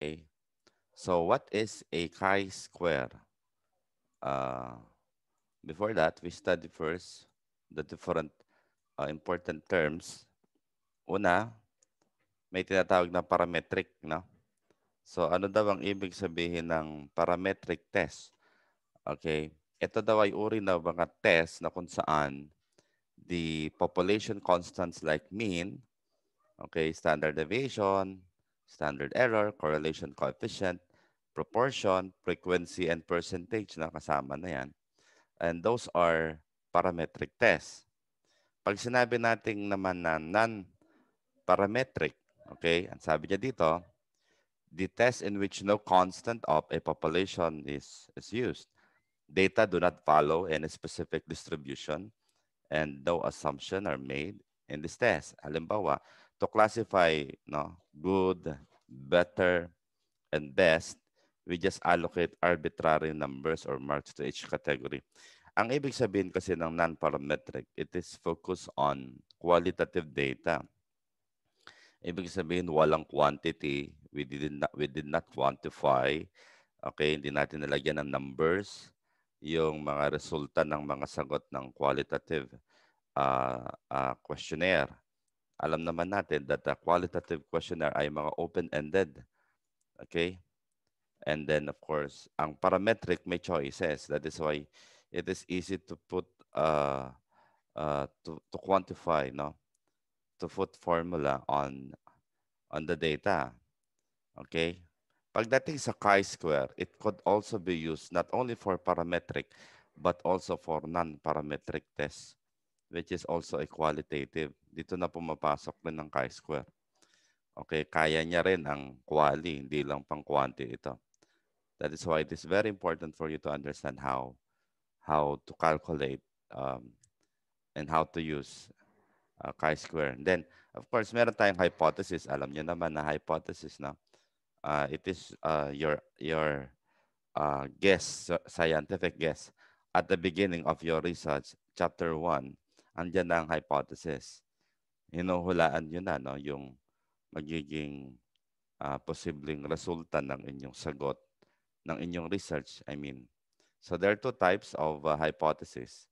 Okay. So what is a chi-square? Uh, before that, we study first the different uh, important terms. Una, may tinatawag na parametric. No? So ano daw ang ibig sabihin ng parametric test? Okay. Ito daw ay uri na mga test na kung saan the population constants like mean, okay, standard deviation, standard error, correlation coefficient, proportion, frequency, and percentage na kasama na yan. And those are parametric tests. Pag sinabi natin naman na non-parametric, okay, ang sabi niya dito, the test in which no constant of a population is, is used. Data do not follow any specific distribution and no assumption are made in this test. Halimbawa, to classify no, good, better, and best, we just allocate arbitrary numbers or marks to each category. Ang ibig sabihin kasi ng non-parametric, it is focused on qualitative data. Ibig sabihin, walang quantity. We did not, we did not quantify. Okay, hindi natin nilagyan ng numbers yung mga resulta ng mga sagot ng qualitative uh, uh, questionnaire alam naman natin that the qualitative questionnaire ay mga open-ended. Okay? And then, of course, ang parametric may choices. That is why it is easy to put, uh, uh, to, to quantify, no? To put formula on, on the data. Okay? Pagdating sa chi-square, it could also be used not only for parametric, but also for non-parametric tests, which is also a qualitative dito na pumapasok na ng chi-square. Okay, kaya niya rin ang quali, hindi lang pang quanti ito. That is why it is very important for you to understand how how to calculate um, and how to use uh, chi-square. then, of course, meron tayong hypothesis. Alam niyo naman na hypothesis na uh, it is uh, your your uh, guess, scientific guess at the beginning of your research, chapter 1, andyan na ang hypothesis hinuhulaan nyo na no, yung magiging uh, posibleng resulta ng inyong sagot ng inyong research. I mean, so there are two types of uh, hypothesis.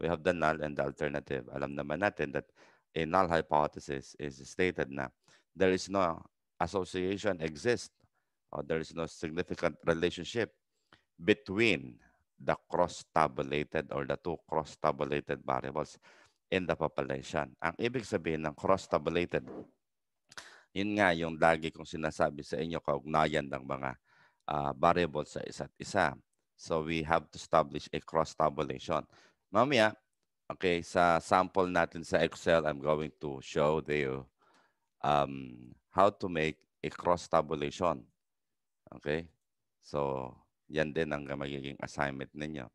We have the null and the alternative. Alam naman natin that a null hypothesis is stated na there is no association exists or there is no significant relationship between the cross-tabulated or the two cross-tabulated variables in the population. Ang ibig sabihin ng cross-tabulated, yun nga yung lagi kong sinasabi sa inyo kaugnayan ng mga uh, variables sa isa't isa. So we have to establish a cross-tabulation. Mamaya, okay, sa sample natin sa Excel, I'm going to show you um, how to make a cross-tabulation. Okay? So, yan din ang magiging assignment ninyo.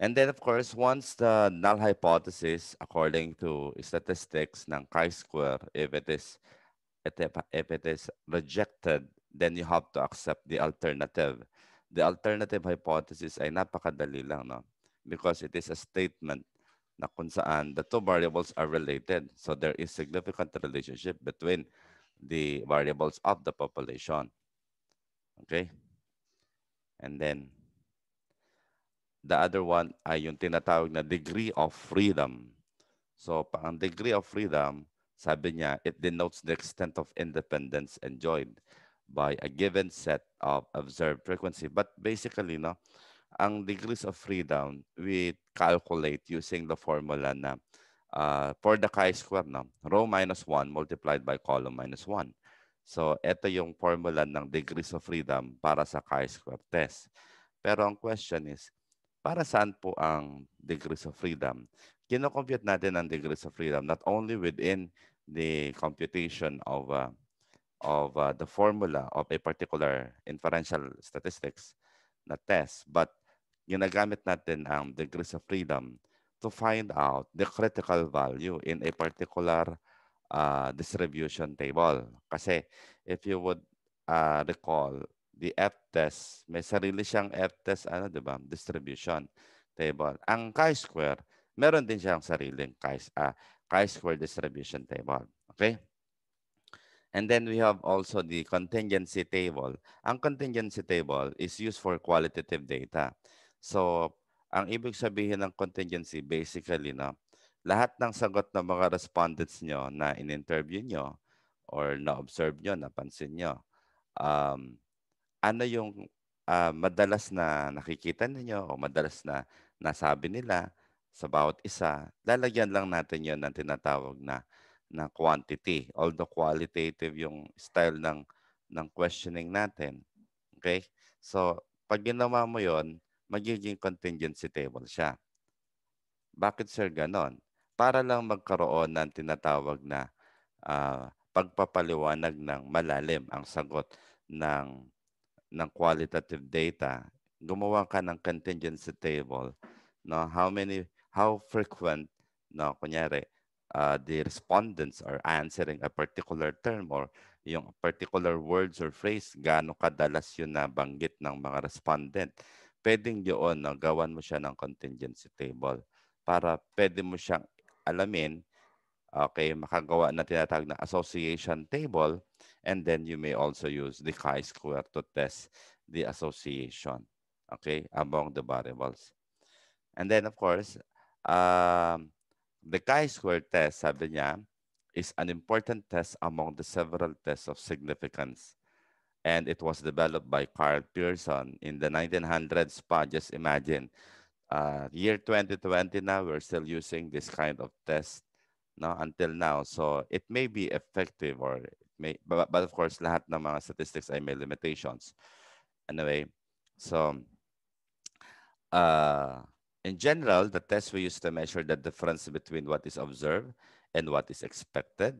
And then, of course, once the null hypothesis, according to statistics ng chi-square, if it is if it is rejected, then you have to accept the alternative. The alternative hypothesis ay napakadali lang, no? Because it is a statement na kung saan the two variables are related. So there is significant relationship between the variables of the population. Okay? And then, The other one ay yung tinatawag na degree of freedom. So ang degree of freedom, sabi niya, it denotes the extent of independence enjoyed by a given set of observed frequency. But basically, no, ang degrees of freedom, we calculate using the formula na uh, for the chi-square, no, rho minus 1 multiplied by column minus 1. So, ito yung formula ng degrees of freedom para sa chi-square test. Pero ang question is, para saan po ang degrees of freedom? Kino-compute natin ang degrees of freedom not only within the computation of uh, of uh, the formula of a particular inferential statistics na test, but ginagamit natin ang degrees of freedom to find out the critical value in a particular uh, distribution table. Kasi if you would uh, recall, the F-test. May sarili siyang F-test ano, 'di ba? distribution table. Ang chi-square, meron din siyang sariling chi, uh, chi-square distribution table. Okay? And then we have also the contingency table. Ang contingency table is used for qualitative data. So, ang ibig sabihin ng contingency basically no, lahat ng sagot ng mga respondents nyo na in-interview nyo or na-observe nyo, napansin nyo, um, ano yung uh, madalas na nakikita ninyo o madalas na nasabi nila sa bawat isa, lalagyan lang natin yon ng tinatawag na na quantity. Although qualitative yung style ng ng questioning natin. Okay? So, pag ginawa mo yon, magiging contingency table siya. Bakit sir ganon? Para lang magkaroon ng tinatawag na uh, pagpapaliwanag ng malalim ang sagot ng ng qualitative data, gumawa ka ng contingency table. No? How many, how frequent, no, kunyari, uh, the respondents are answering a particular term or yung particular words or phrase, gaano kadalas yun na banggit ng mga respondent. Pwedeng yun, no, gawan mo siya ng contingency table para pwede mo siyang alamin, okay, makagawa na tinatawag na association table And then you may also use the chi-square to test the association, okay, among the variables. And then, of course, um, the chi-square test, sabi niya, is an important test among the several tests of significance. And it was developed by Carl Pearson in the 1900s pa. Just imagine, uh, year 2020 now, we're still using this kind of test no, until now. So it may be effective or may, but, but of course, lahat ng mga statistics ay may limitations. Anyway, so uh, in general, the test we use to measure the difference between what is observed and what is expected,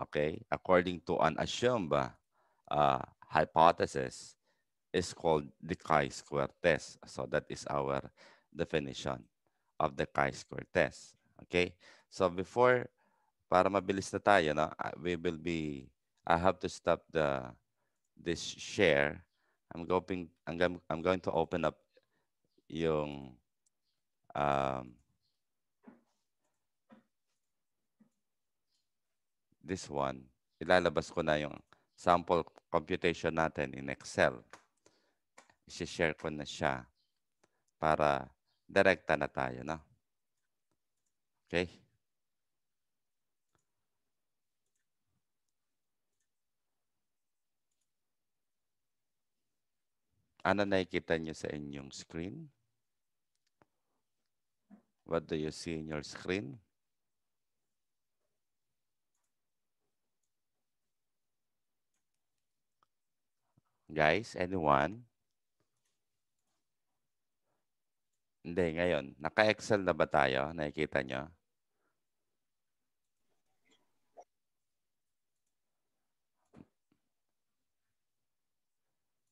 okay, according to an assumed uh, hypothesis, is called the chi-square test. So that is our definition of the chi-square test, okay? So before para mabilis na tayo, no? Ah, we will be, I have to stop the this share. I'm going, I'm, I'm going to open up yung um, this one. Ilalabas ko na yung sample computation natin in Excel. I-share ko na siya para direkta na tayo No? Okay? Ano nakikita niyo sa inyong screen? What do you see in your screen? Guys, anyone? Hindi, ngayon. Naka-Excel na ba tayo? Nakikita nyo?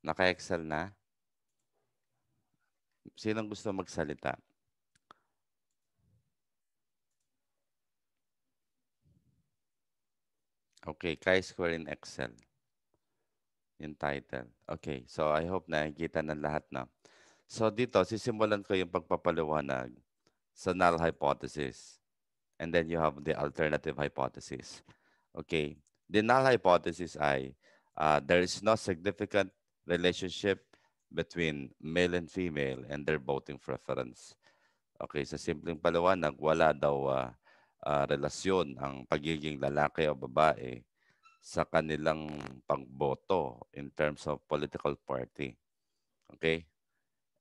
Naka-Excel na? Sinong gusto magsalita? Okay, chi-square in Excel. Yung title. Okay, so I hope na nakikita ng lahat na. So dito, sisimulan ko yung pagpapaliwanag sa null hypothesis. And then you have the alternative hypothesis. Okay, the null hypothesis ay uh, there is no significant relationship between male and female and their voting preference. Okay, sa simpleng palawanag, wala daw uh, uh, relasyon ang pagiging lalaki o babae sa kanilang pagboto in terms of political party. Okay?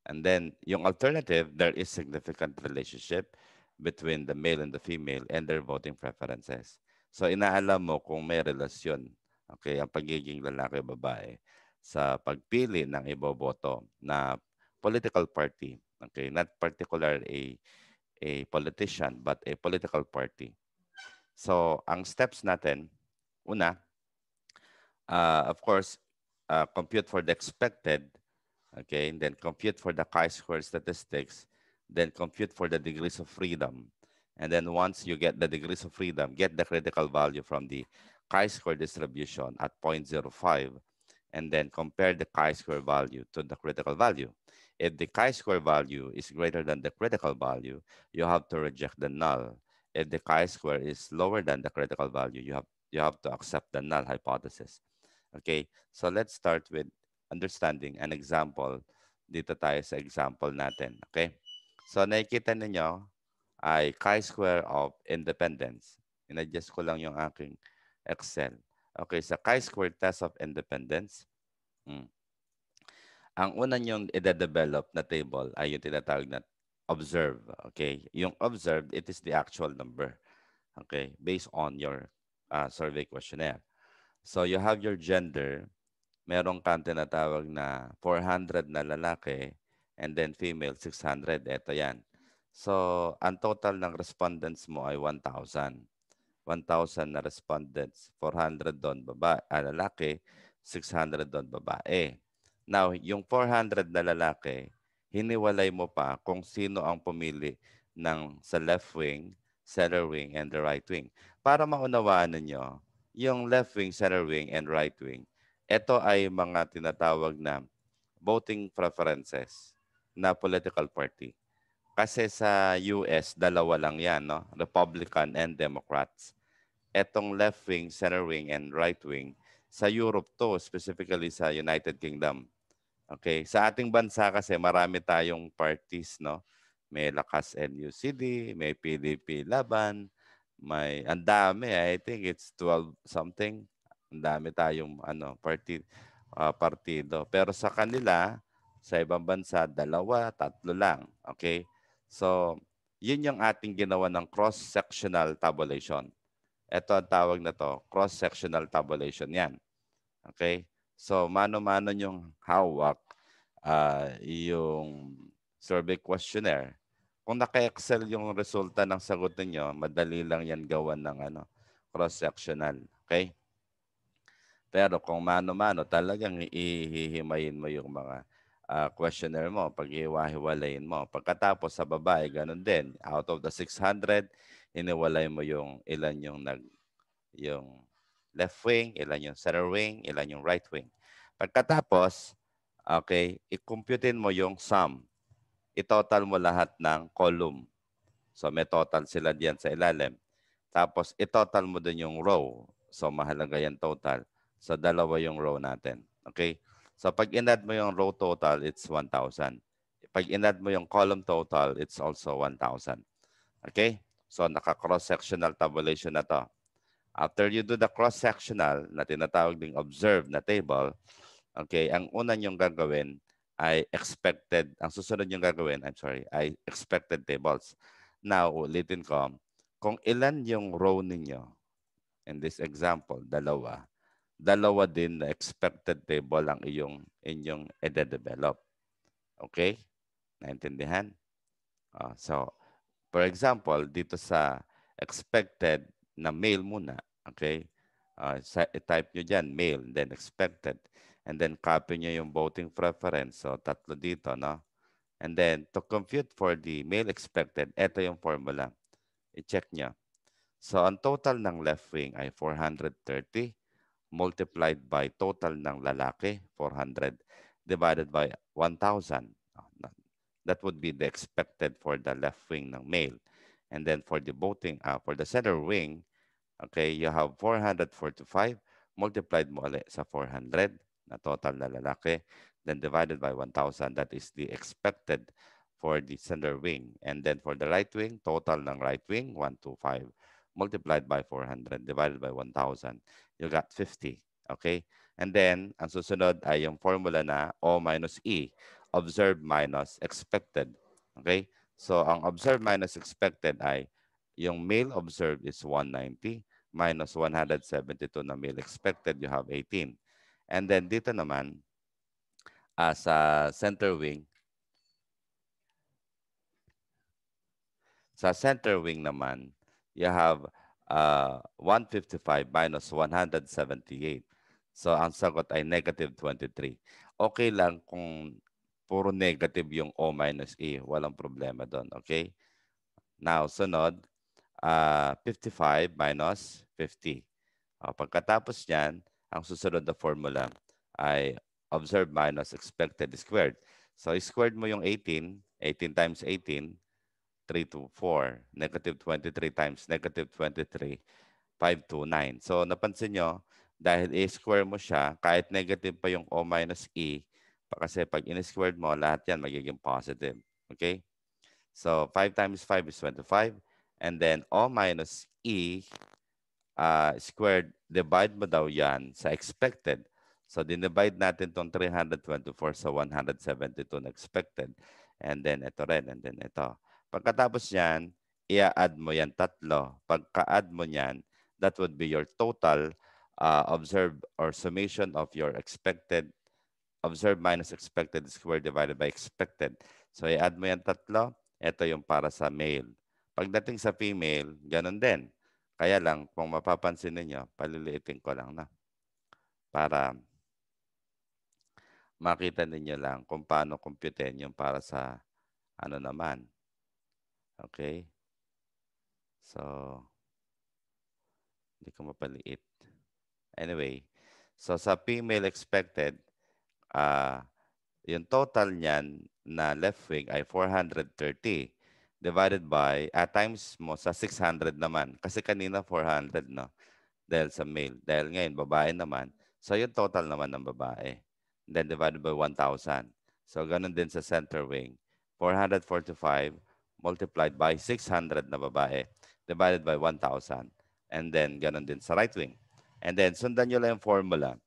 And then, yung alternative, there is significant relationship between the male and the female and their voting preferences. So, inaalam mo kung may relasyon okay, ang pagiging lalaki o babae sa pagpili ng iboboto na political party. Okay, not particular a a politician but a political party. So, ang steps natin, una, uh, of course, uh, compute for the expected, okay, and then compute for the chi-square statistics, then compute for the degrees of freedom. And then once you get the degrees of freedom, get the critical value from the chi-square distribution at 0.05 and then compare the chi-square value to the critical value. If the chi-square value is greater than the critical value, you have to reject the null. If the chi-square is lower than the critical value, you have, you have to accept the null hypothesis. Okay, so let's start with understanding an example. Dito tayo sa example natin. Okay, so nakikita ninyo ay chi-square of independence. Inadjust ko lang yung aking Excel. Okay, sa chi-square test of independence. Hmm. Ang una nyong i-develop na table ay yung tinatawag na observe. Okay, yung observed, it is the actual number. Okay, based on your uh, survey questionnaire. So you have your gender, meron kang tinatawag na 400 na lalaki and then female 600. Ito yan. So, ang total ng respondents mo ay 1,000. 1,000 na respondents, 400 doon babae, ah, lalaki, 600 doon babae. Now, yung 400 na lalaki, hiniwalay mo pa kung sino ang pumili ng sa left wing, center wing, and the right wing. Para maunawaan ninyo, yung left wing, center wing, and right wing, ito ay mga tinatawag na voting preferences na political party. Kasi sa US, dalawa lang yan, no? Republican and Democrats. Etong left wing, center wing, and right wing. Sa Europe to, specifically sa United Kingdom. Okay, sa ating bansa kasi marami tayong parties, no? May Lakas NUCD, may PDP Laban, may ang dami, I think it's 12 something. Ang dami tayong ano, party uh, ah, partido. Pero sa kanila, sa ibang bansa, dalawa, tatlo lang. Okay? So, yun yung ating ginawa ng cross-sectional tabulation. Ito ang tawag na to, cross-sectional tabulation. Yan. Okay? So, mano-mano yung hawak uh, yung survey questionnaire. Kung naka-excel yung resulta ng sagot ninyo, madali lang yan gawan ng ano, cross-sectional. Okay? Pero kung mano-mano, talagang ihihimayin mo yung mga uh, questionnaire mo, paghiwa-hiwalayin mo. Pagkatapos sa babae, ganun din. Out of the 600, iniwalay mo yung ilan yung nag yung left wing, ilan yung center wing, ilan yung right wing. Pagkatapos, okay, i mo yung sum. Itotal mo lahat ng column. So may total sila diyan sa ilalim. Tapos itotal mo din yung row. So mahalaga yan total. So dalawa yung row natin. Okay? So pag inad mo yung row total, it's 1,000. Pag inad mo yung column total, it's also 1,000. Okay? So naka-cross-sectional tabulation na to. After you do the cross-sectional na tinatawag ding observed na table, okay, ang una niyong gagawin ay expected, ang susunod niyong gagawin, I'm sorry, ay expected tables. Now, ulitin ko, kung ilan yung row ninyo, in this example, dalawa, dalawa din na expected table ang iyong inyong ide-develop. Okay? Naintindihan? Uh, so, for example, dito sa expected na mail muna, okay? Uh, ah, type nyo dyan, mail, then expected. And then copy nyo yung voting preference. So, tatlo dito, no? And then, to compute for the mail expected, ito yung formula. I-check nyo. So, ang total ng left wing ay 430 multiplied by total ng lalaki, 400, divided by 1,000. Ah, that would be the expected for the left wing ng male. And then for the voting, uh, for the center wing, okay, you have 445 multiplied mo ulit sa 400 na total na lalaki, then divided by 1,000. That is the expected for the center wing. And then for the right wing, total ng right wing, 125 multiplied by 400 divided by 1,000. You got 50. Okay? And then, ang susunod ay yung formula na O minus E, observed minus expected. Okay? So, ang observed minus expected ay yung male observed is 190 minus 172 na male expected, you have 18. And then dito naman, uh, sa center wing, sa center wing naman, you have uh, 155 minus 178. So ang sagot ay negative 23. Okay lang kung puro negative yung O minus E. Walang problema doon. Okay? Now, sunod, uh, 55 minus 50. Uh, pagkatapos niyan, ang susunod na formula ay observed minus expected squared. So, squared mo yung 18, 18 times 18, 3 to 4, negative 23 times negative 23, 5 to 9. So napansin nyo, dahil i-square mo siya, kahit negative pa yung O minus E, kasi pag in-squared mo, lahat yan magiging positive. Okay? So 5 times 5 is 25. And then O minus E uh, squared, divide mo daw yan sa expected. So dinivide natin tong 324 sa 172 na expected. And then ito rin, and then ito. Pagkatapos niyan, i-add mo yan tatlo. Pagka-add mo niyan, that would be your total uh, observed or summation of your expected observed minus expected squared divided by expected. So i-add mo yan tatlo. Ito yung para sa male. Pagdating sa female, ganun din. Kaya lang, kung mapapansin ninyo, paliliitin ko lang na. Para makita ninyo lang kung paano compute yung para sa ano naman, Okay? So, hindi ko mapaliit. Anyway, so sa female expected, uh, yung total niyan na left wing ay 430 divided by, at uh, times mo sa 600 naman. Kasi kanina 400, no? Dahil sa male. Dahil ngayon, babae naman. So, yung total naman ng babae. Then divided by 1,000. So, ganun din sa center wing. 445 multiplied by 600 na babae divided by 1,000. And then, ganun din sa right wing. And then, sundan nyo lang yung formula.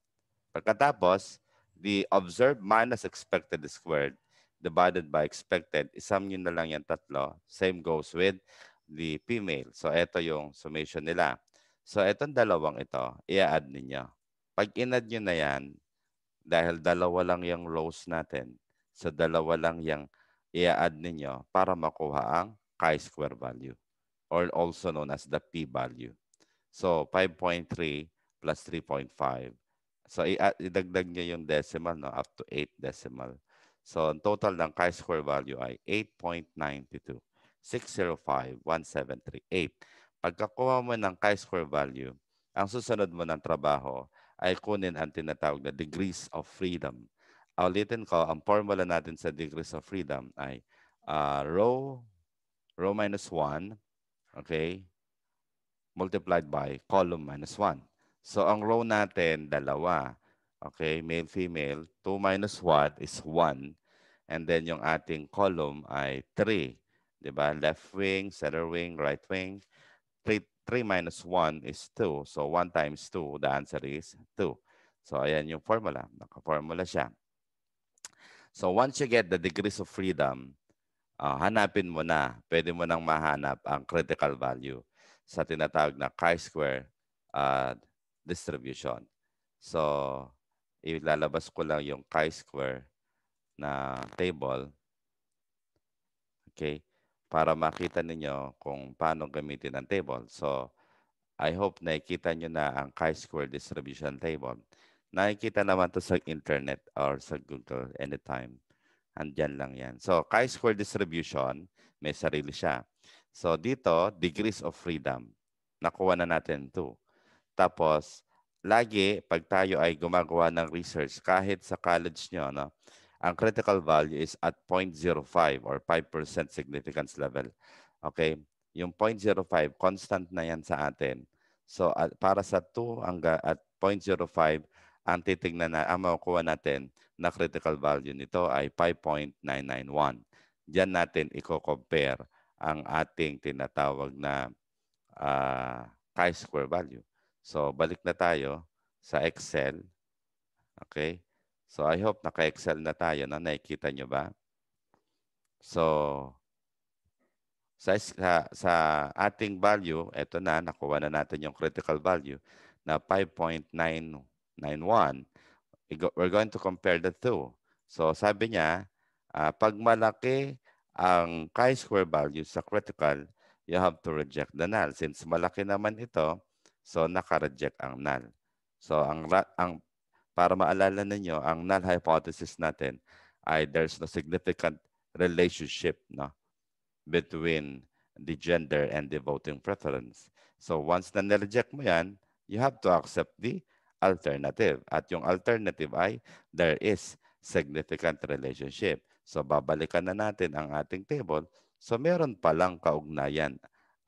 Pagkatapos, the observed minus expected squared divided by expected, isam nyo na lang yung tatlo. Same goes with the female. So, ito yung summation nila. So, itong dalawang ito, i-add ninyo. Pag inad nyo na yan, dahil dalawa lang yung rows natin, so dalawa lang yung i-add ninyo para makuha ang chi-square value or also known as the p-value. So 5.3 plus 3.5. So ah, idagdag nyo yung decimal no, up to 8 decimal. So ang total ng chi-square value ay 8.92. 605-1738. Pagkakuha mo ng chi-square value, ang susunod mo ng trabaho ay kunin ang tinatawag na degrees of freedom Ah, ulitin ko, ang formula natin sa degrees of freedom ay uh, rho, rho minus 1, okay, multiplied by column minus 1. So, ang row natin, dalawa. Okay, male, female. 2 minus 1 is 1. And then yung ating column ay 3. Diba? Left wing, center wing, right wing. 3, 3 minus 1 is 2. So, 1 times 2, the answer is 2. So, ayan yung formula. Naka-formula siya. So once you get the degrees of freedom, uh, hanapin mo na, pwede mo nang mahanap ang critical value sa tinatawag na chi-square uh, distribution. So, ilalabas ko lang yung chi-square na table. Okay? Para makita ninyo kung paano gamitin ang table. So, I hope nakikita nyo na ang chi-square distribution table. Nakikita naman to sa internet or sa Google anytime. Andyan lang yan. So, chi-square distribution, may sarili siya. So, dito, degrees of freedom. Nakuha na natin to. Tapos, lagi, pag tayo ay gumagawa ng research, kahit sa college nyo, no, ang critical value is at 0.05 or 5% significance level. Okay? Yung 0.05, constant na yan sa atin. So, at, para sa 2 hangga, at 0.05, ang titignan na, ang makukuha natin na critical value nito ay 5.991. Diyan natin i-compare ang ating tinatawag na uh, chi-square value. So balik na tayo sa Excel. Okay? So I hope naka-Excel na tayo na nakikita nyo ba? So sa, sa, sa ating value, ito na, nakuha na natin yung critical value na 5.991. 9.1. We're going to compare the two. So sabi niya, uh, pag malaki ang chi-square value sa critical, you have to reject the null. Since malaki naman ito, so naka-reject ang null. So ang, ang para maalala ninyo, ang null hypothesis natin ay there's no significant relationship no, between the gender and the voting preference. So once na reject mo yan, you have to accept the alternative. At yung alternative ay there is significant relationship. So babalikan na natin ang ating table. So meron palang kaugnayan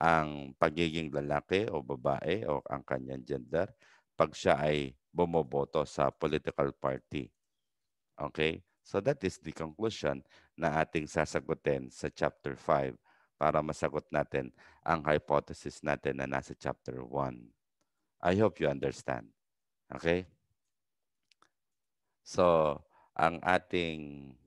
ang pagiging lalaki o babae o ang kanyang gender pag siya ay bumoboto sa political party. Okay? So that is the conclusion na ating sasagutin sa chapter 5 para masagot natin ang hypothesis natin na nasa chapter 1. I hope you understand. Okay? So, ang ating